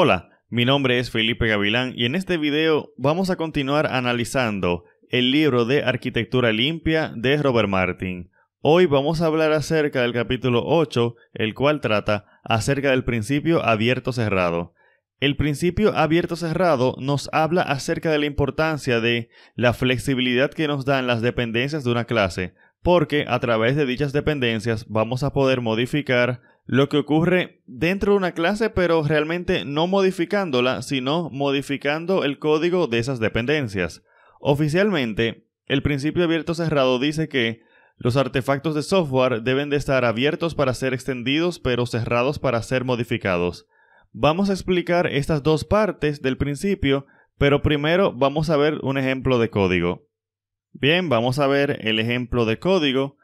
Hola, mi nombre es Felipe Gavilán y en este video vamos a continuar analizando el libro de Arquitectura Limpia de Robert Martin. Hoy vamos a hablar acerca del capítulo 8, el cual trata acerca del principio abierto-cerrado. El principio abierto-cerrado nos habla acerca de la importancia de la flexibilidad que nos dan las dependencias de una clase, porque a través de dichas dependencias vamos a poder modificar, lo que ocurre dentro de una clase, pero realmente no modificándola, sino modificando el código de esas dependencias. Oficialmente, el principio abierto-cerrado dice que los artefactos de software deben de estar abiertos para ser extendidos, pero cerrados para ser modificados. Vamos a explicar estas dos partes del principio, pero primero vamos a ver un ejemplo de código. Bien, vamos a ver el ejemplo de código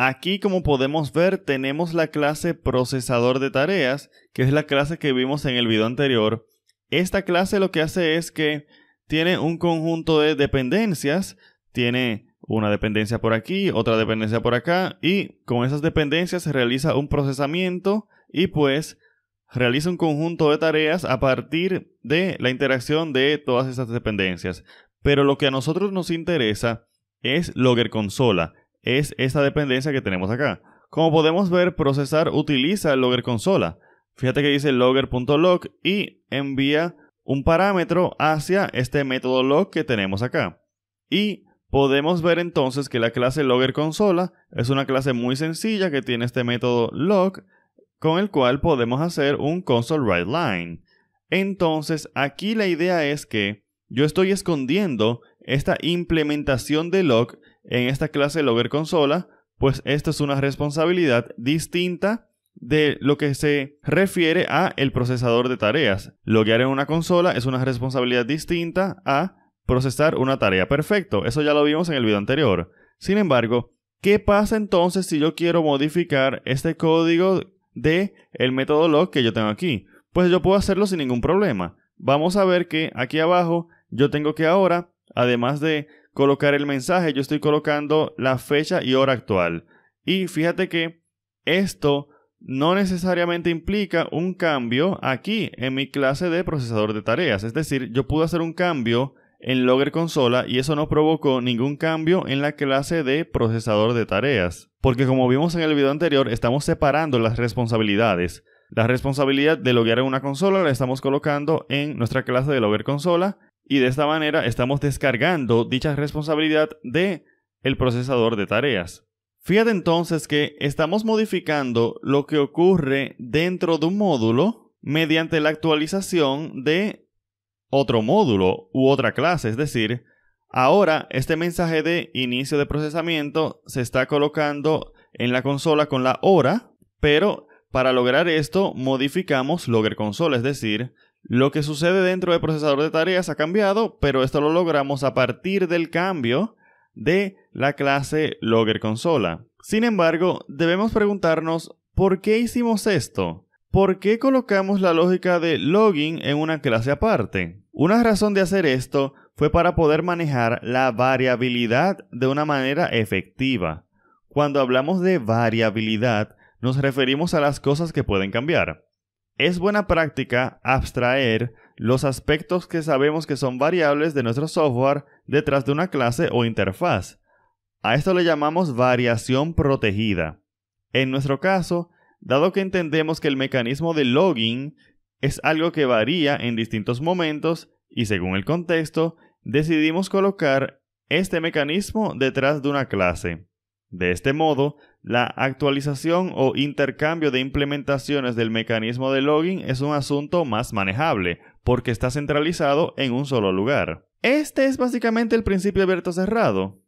Aquí, como podemos ver, tenemos la clase procesador de tareas, que es la clase que vimos en el video anterior. Esta clase lo que hace es que tiene un conjunto de dependencias, tiene una dependencia por aquí, otra dependencia por acá, y con esas dependencias se realiza un procesamiento y pues realiza un conjunto de tareas a partir de la interacción de todas esas dependencias. Pero lo que a nosotros nos interesa es Logger Consola, es esta dependencia que tenemos acá. Como podemos ver, procesar utiliza el logger consola. Fíjate que dice logger.log y envía un parámetro hacia este método log que tenemos acá. Y podemos ver entonces que la clase logger consola es una clase muy sencilla que tiene este método log con el cual podemos hacer un console write line. Entonces, aquí la idea es que yo estoy escondiendo esta implementación de log en esta clase loger Logger Consola, pues esta es una responsabilidad distinta de lo que se refiere a el procesador de tareas. Loguear en una consola es una responsabilidad distinta a procesar una tarea. Perfecto, eso ya lo vimos en el video anterior. Sin embargo, ¿qué pasa entonces si yo quiero modificar este código de el método log que yo tengo aquí? Pues yo puedo hacerlo sin ningún problema. Vamos a ver que aquí abajo yo tengo que ahora, además de colocar el mensaje, yo estoy colocando la fecha y hora actual. Y fíjate que esto no necesariamente implica un cambio aquí en mi clase de procesador de tareas. Es decir, yo pude hacer un cambio en Logger Consola y eso no provocó ningún cambio en la clase de procesador de tareas. Porque como vimos en el video anterior, estamos separando las responsabilidades. La responsabilidad de loguear en una consola la estamos colocando en nuestra clase de Logger Consola y de esta manera estamos descargando dicha responsabilidad de el procesador de tareas. Fíjate entonces que estamos modificando lo que ocurre dentro de un módulo mediante la actualización de otro módulo u otra clase, es decir, ahora este mensaje de inicio de procesamiento se está colocando en la consola con la hora, pero para lograr esto modificamos logger console, es decir, lo que sucede dentro del procesador de tareas ha cambiado, pero esto lo logramos a partir del cambio de la clase Logger Consola. Sin embargo, debemos preguntarnos por qué hicimos esto. ¿Por qué colocamos la lógica de login en una clase aparte? Una razón de hacer esto fue para poder manejar la variabilidad de una manera efectiva. Cuando hablamos de variabilidad, nos referimos a las cosas que pueden cambiar es buena práctica abstraer los aspectos que sabemos que son variables de nuestro software detrás de una clase o interfaz. A esto le llamamos variación protegida. En nuestro caso, dado que entendemos que el mecanismo de login es algo que varía en distintos momentos y según el contexto, decidimos colocar este mecanismo detrás de una clase. De este modo, la actualización o intercambio de implementaciones del mecanismo de login es un asunto más manejable, porque está centralizado en un solo lugar. Este es básicamente el principio abierto cerrado.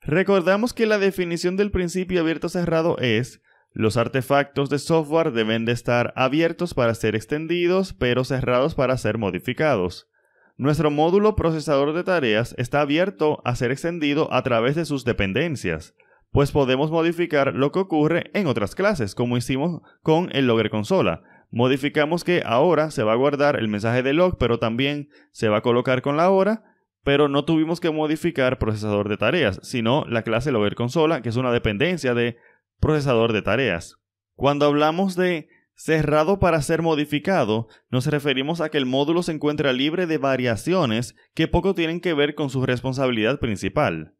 Recordamos que la definición del principio abierto cerrado es los artefactos de software deben de estar abiertos para ser extendidos, pero cerrados para ser modificados. Nuestro módulo procesador de tareas está abierto a ser extendido a través de sus dependencias, pues podemos modificar lo que ocurre en otras clases, como hicimos con el logger consola. Modificamos que ahora se va a guardar el mensaje de log, pero también se va a colocar con la hora, pero no tuvimos que modificar procesador de tareas, sino la clase logger consola, que es una dependencia de procesador de tareas. Cuando hablamos de cerrado para ser modificado, nos referimos a que el módulo se encuentra libre de variaciones que poco tienen que ver con su responsabilidad principal.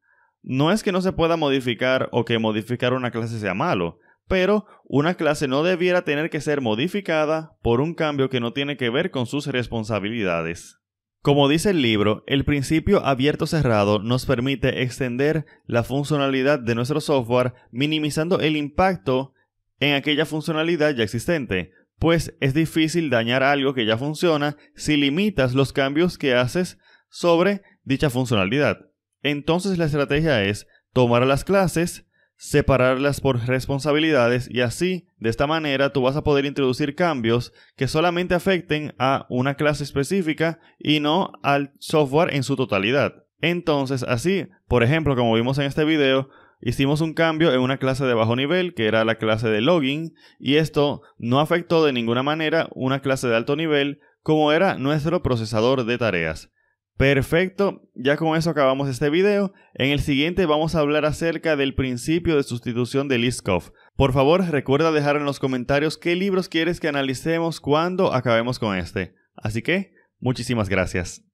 No es que no se pueda modificar o que modificar una clase sea malo, pero una clase no debiera tener que ser modificada por un cambio que no tiene que ver con sus responsabilidades. Como dice el libro, el principio abierto-cerrado nos permite extender la funcionalidad de nuestro software minimizando el impacto en aquella funcionalidad ya existente, pues es difícil dañar algo que ya funciona si limitas los cambios que haces sobre dicha funcionalidad. Entonces la estrategia es tomar las clases, separarlas por responsabilidades y así, de esta manera, tú vas a poder introducir cambios que solamente afecten a una clase específica y no al software en su totalidad. Entonces, así, por ejemplo, como vimos en este video, hicimos un cambio en una clase de bajo nivel, que era la clase de login, y esto no afectó de ninguna manera una clase de alto nivel, como era nuestro procesador de tareas. Perfecto, ya con eso acabamos este video. En el siguiente vamos a hablar acerca del principio de sustitución de Liskov. Por favor, recuerda dejar en los comentarios qué libros quieres que analicemos cuando acabemos con este. Así que, muchísimas gracias.